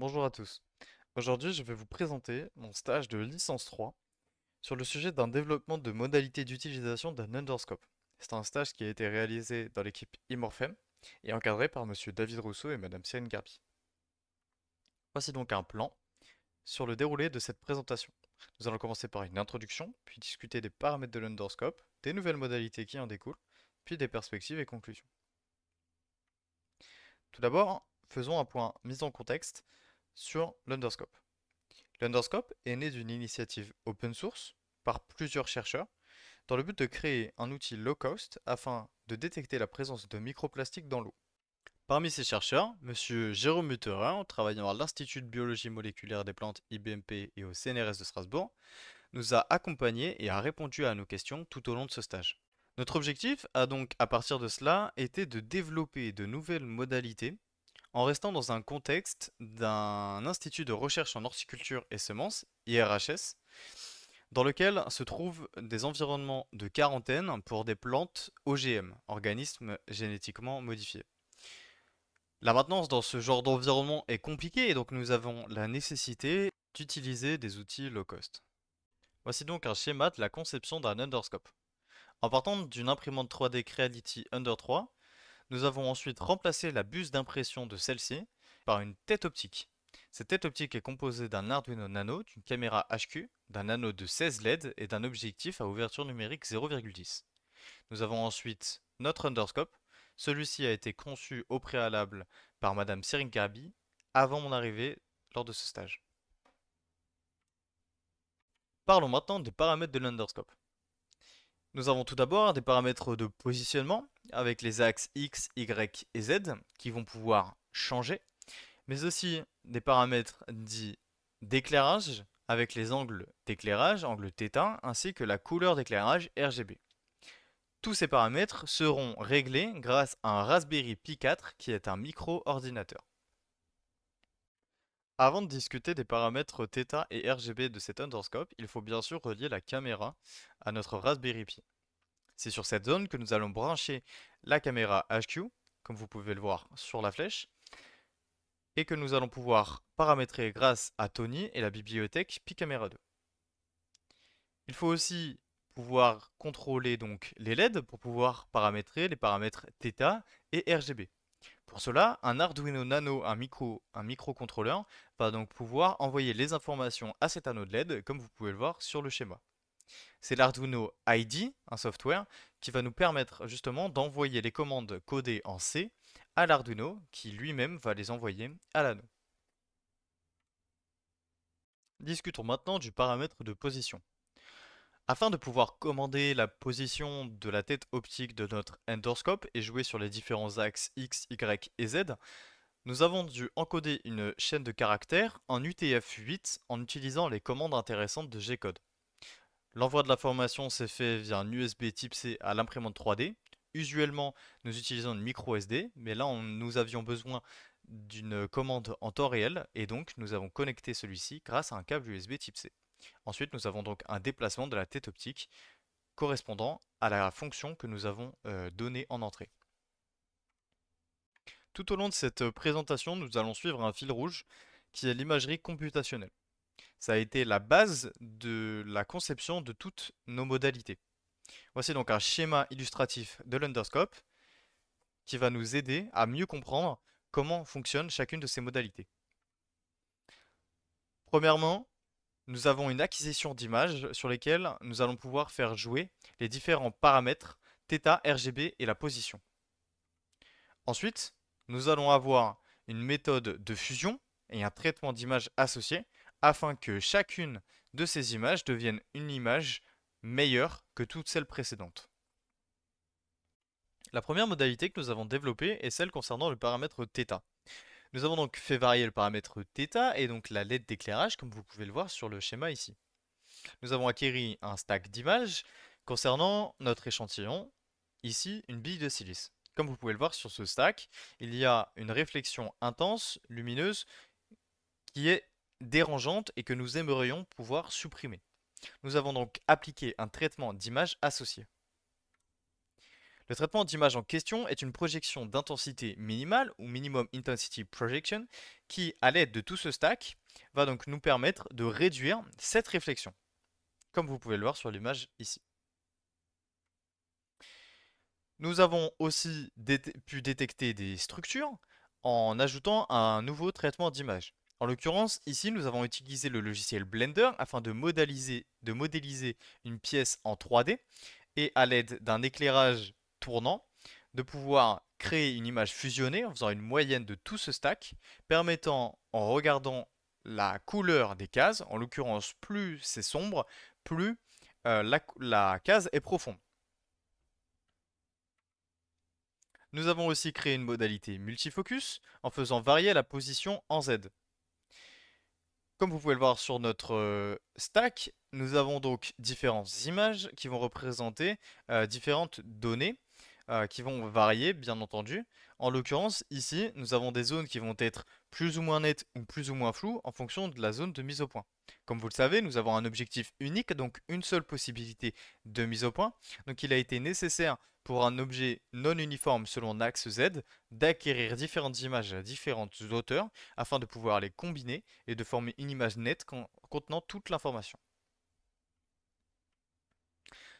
Bonjour à tous. Aujourd'hui, je vais vous présenter mon stage de licence 3 sur le sujet d'un développement de modalités d'utilisation d'un underscope. C'est un stage qui a été réalisé dans l'équipe Imorphem et encadré par M. David Rousseau et madame Sienne Garbi. Voici donc un plan sur le déroulé de cette présentation. Nous allons commencer par une introduction, puis discuter des paramètres de l'underscope, des nouvelles modalités qui en découlent, puis des perspectives et conclusions. Tout d'abord, faisons un point mise en contexte sur l'Underscope. L'Underscope est né d'une initiative open source par plusieurs chercheurs dans le but de créer un outil low cost afin de détecter la présence de microplastiques dans l'eau. Parmi ces chercheurs, M. Jérôme Muterin, travaillant à l'Institut de biologie moléculaire des plantes IBMP et au CNRS de Strasbourg, nous a accompagnés et a répondu à nos questions tout au long de ce stage. Notre objectif a donc à partir de cela été de développer de nouvelles modalités en restant dans un contexte d'un institut de recherche en horticulture et semences, IRHS, dans lequel se trouvent des environnements de quarantaine pour des plantes OGM, organismes génétiquement modifiés. La maintenance dans ce genre d'environnement est compliquée et donc nous avons la nécessité d'utiliser des outils low cost. Voici donc un schéma de la conception d'un underscope. En partant d'une imprimante 3D Creality Under 3, nous avons ensuite remplacé la buse d'impression de celle-ci par une tête optique. Cette tête optique est composée d'un Arduino Nano, d'une caméra HQ, d'un nano de 16 LED et d'un objectif à ouverture numérique 0,10. Nous avons ensuite notre underscope. Celui-ci a été conçu au préalable par Madame sering avant mon arrivée lors de ce stage. Parlons maintenant des paramètres de l'underscope. Nous avons tout d'abord des paramètres de positionnement avec les axes X, Y et Z qui vont pouvoir changer, mais aussi des paramètres dits d'éclairage avec les angles d'éclairage, angle θ, ainsi que la couleur d'éclairage RGB. Tous ces paramètres seront réglés grâce à un Raspberry Pi 4 qui est un micro-ordinateur. Avant de discuter des paramètres θ et RGB de cet endoscope, il faut bien sûr relier la caméra à notre Raspberry Pi. C'est sur cette zone que nous allons brancher la caméra HQ, comme vous pouvez le voir sur la flèche, et que nous allons pouvoir paramétrer grâce à Tony et la bibliothèque Picamera 2. Il faut aussi pouvoir contrôler donc les LED pour pouvoir paramétrer les paramètres Theta et RGB. Pour cela, un Arduino Nano, un micro, un microcontrôleur, va donc pouvoir envoyer les informations à cet anneau de LED, comme vous pouvez le voir sur le schéma c'est l'Arduino ID, un software, qui va nous permettre justement d'envoyer les commandes codées en C à l'Arduino, qui lui-même va les envoyer à l'anneau. Discutons maintenant du paramètre de position. Afin de pouvoir commander la position de la tête optique de notre endoscope et jouer sur les différents axes X, Y et Z, nous avons dû encoder une chaîne de caractères en UTF-8 en utilisant les commandes intéressantes de G-code. L'envoi de la formation s'est fait via un USB type C à l'imprimante 3D. Usuellement, nous utilisons une micro SD, mais là, nous avions besoin d'une commande en temps réel, et donc nous avons connecté celui-ci grâce à un câble USB type C. Ensuite, nous avons donc un déplacement de la tête optique correspondant à la fonction que nous avons euh, donnée en entrée. Tout au long de cette euh, présentation, nous allons suivre un fil rouge qui est l'imagerie computationnelle. Ça a été la base de la conception de toutes nos modalités. Voici donc un schéma illustratif de l'Underscope qui va nous aider à mieux comprendre comment fonctionne chacune de ces modalités. Premièrement, nous avons une acquisition d'images sur lesquelles nous allons pouvoir faire jouer les différents paramètres θ, RGB et la position. Ensuite, nous allons avoir une méthode de fusion et un traitement d'image associé afin que chacune de ces images devienne une image meilleure que toutes celles précédentes. La première modalité que nous avons développée est celle concernant le paramètre θ. Nous avons donc fait varier le paramètre θ et donc la LED d'éclairage comme vous pouvez le voir sur le schéma ici. Nous avons acquéri un stack d'images concernant notre échantillon, ici une bille de silice. Comme vous pouvez le voir sur ce stack, il y a une réflexion intense, lumineuse, qui est dérangeante et que nous aimerions pouvoir supprimer. Nous avons donc appliqué un traitement d'image associé. Le traitement d'image en question est une projection d'intensité minimale ou minimum intensity projection qui, à l'aide de tout ce stack, va donc nous permettre de réduire cette réflexion, comme vous pouvez le voir sur l'image ici. Nous avons aussi pu détecter des structures en ajoutant un nouveau traitement d'image. En l'occurrence, ici, nous avons utilisé le logiciel Blender afin de, modéliser, une pièce en 3D et à l'aide d'un éclairage tournant, de pouvoir créer une image fusionnée en faisant une moyenne de tout ce stack, permettant, en regardant la couleur des cases, en l'occurrence plus c'est sombre, plus euh, la, la case est profonde. Nous avons aussi créé une modalité multifocus en faisant varier la position en Z. Comme vous pouvez le voir sur notre stack, nous avons donc différentes images qui vont représenter différentes données qui vont varier, bien entendu. En l'occurrence, ici, nous avons des zones qui vont être plus ou moins nettes ou plus ou moins floues en fonction de la zone de mise au point. Comme vous le savez, nous avons un objectif unique, donc une seule possibilité de mise au point. Donc il a été nécessaire pour un objet non uniforme selon l'axe Z d'acquérir différentes images à différentes hauteurs afin de pouvoir les combiner et de former une image nette contenant toute l'information.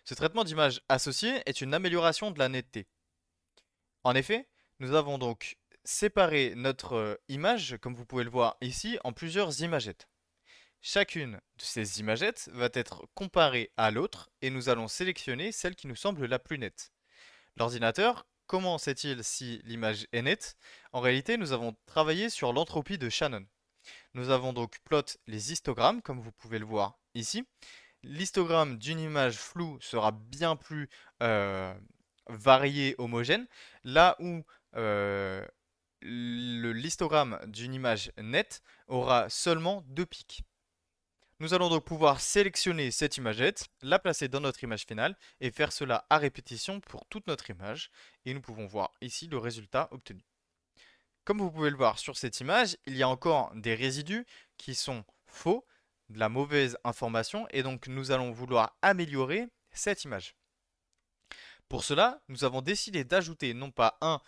Ce traitement d'image associé est une amélioration de la netteté. En effet, nous avons donc séparé notre euh, image, comme vous pouvez le voir ici, en plusieurs imagettes. Chacune de ces imagettes va être comparée à l'autre et nous allons sélectionner celle qui nous semble la plus nette. L'ordinateur, comment sait-il si l'image est nette En réalité, nous avons travaillé sur l'entropie de Shannon. Nous avons donc plot les histogrammes, comme vous pouvez le voir ici. L'histogramme d'une image floue sera bien plus euh, varié, homogène, là où euh, l'histogramme d'une image nette aura seulement deux pics. Nous allons donc pouvoir sélectionner cette imagette, la placer dans notre image finale et faire cela à répétition pour toute notre image. Et nous pouvons voir ici le résultat obtenu. Comme vous pouvez le voir sur cette image, il y a encore des résidus qui sont faux, de la mauvaise information, et donc nous allons vouloir améliorer cette image. Pour cela, nous avons décidé d'ajouter non pas un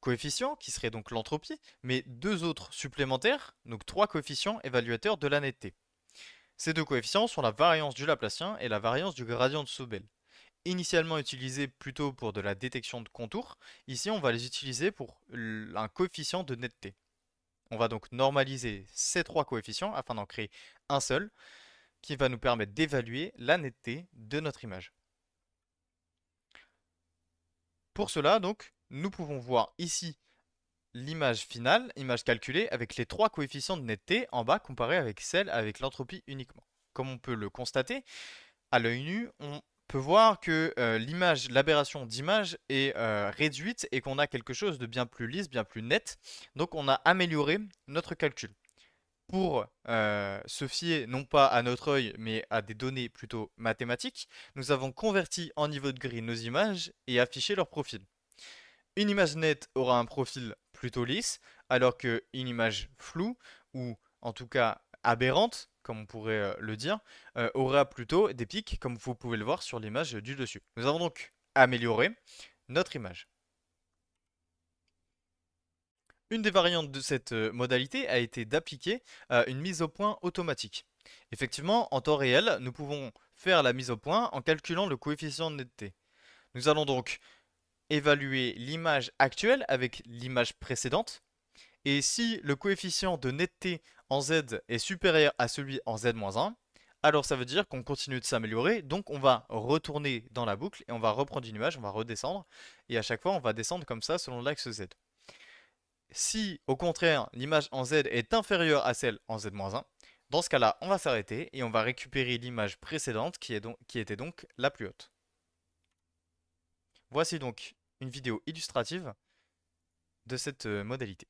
coefficient, qui serait donc l'entropie, mais deux autres supplémentaires, donc trois coefficients évaluateurs de la netteté. Ces deux coefficients sont la variance du Laplacien et la variance du gradient de Sobel. Initialement utilisés plutôt pour de la détection de contours, ici on va les utiliser pour un coefficient de netteté. On va donc normaliser ces trois coefficients afin d'en créer un seul, qui va nous permettre d'évaluer la netteté de notre image. Pour cela, donc, nous pouvons voir ici l'image finale, image calculée, avec les trois coefficients de netteté en bas comparé avec celle avec l'entropie uniquement. Comme on peut le constater, à l'œil nu, on peut voir que euh, l'image, l'aberration d'image est euh, réduite et qu'on a quelque chose de bien plus lisse, bien plus net. Donc on a amélioré notre calcul. Pour euh, se fier non pas à notre œil mais à des données plutôt mathématiques, nous avons converti en niveau de gris nos images et affiché leur profil. Une image nette aura un profil plutôt lisse, alors qu'une image floue, ou en tout cas aberrante, comme on pourrait euh, le dire, euh, aura plutôt des pics, comme vous pouvez le voir sur l'image du dessus. Nous avons donc amélioré notre image. Une des variantes de cette euh, modalité a été d'appliquer une mise au point automatique. Effectivement, en temps réel, nous pouvons faire la mise au point en calculant le coefficient de netteté. Nous allons donc évaluer l'image actuelle avec l'image précédente. Et si le coefficient de netteté en Z est supérieur à celui en Z-1, alors ça veut dire qu'on continue de s'améliorer, donc on va retourner dans la boucle et on va reprendre une image, on va redescendre, et à chaque fois on va descendre comme ça selon l'axe Z. Si au contraire l'image en Z est inférieure à celle en Z-1, dans ce cas-là on va s'arrêter et on va récupérer l'image précédente qui, est donc, qui était donc la plus haute. Voici donc une vidéo illustrative de cette euh, modalité.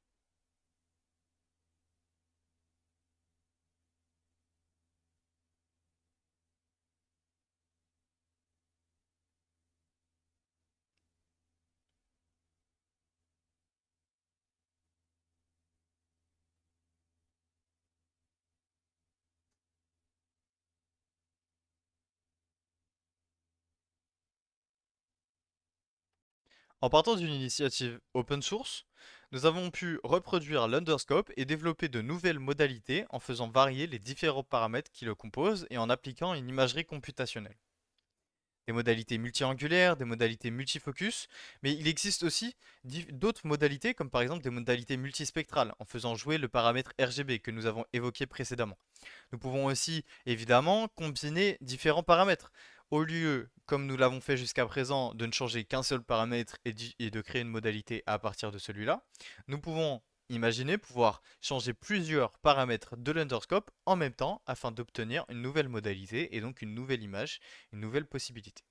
En partant d'une initiative open source, nous avons pu reproduire l'Underscope et développer de nouvelles modalités en faisant varier les différents paramètres qui le composent et en appliquant une imagerie computationnelle. Des modalités multiangulaires, des modalités multifocus, mais il existe aussi d'autres modalités comme par exemple des modalités multispectrales en faisant jouer le paramètre RGB que nous avons évoqué précédemment. Nous pouvons aussi évidemment combiner différents paramètres. Au lieu comme nous l'avons fait jusqu'à présent, de ne changer qu'un seul paramètre et, de créer une modalité à partir de celui-là, nous pouvons imaginer pouvoir changer plusieurs paramètres de l'underscope en même temps afin d'obtenir une nouvelle modalité et donc une nouvelle image, une nouvelle possibilité.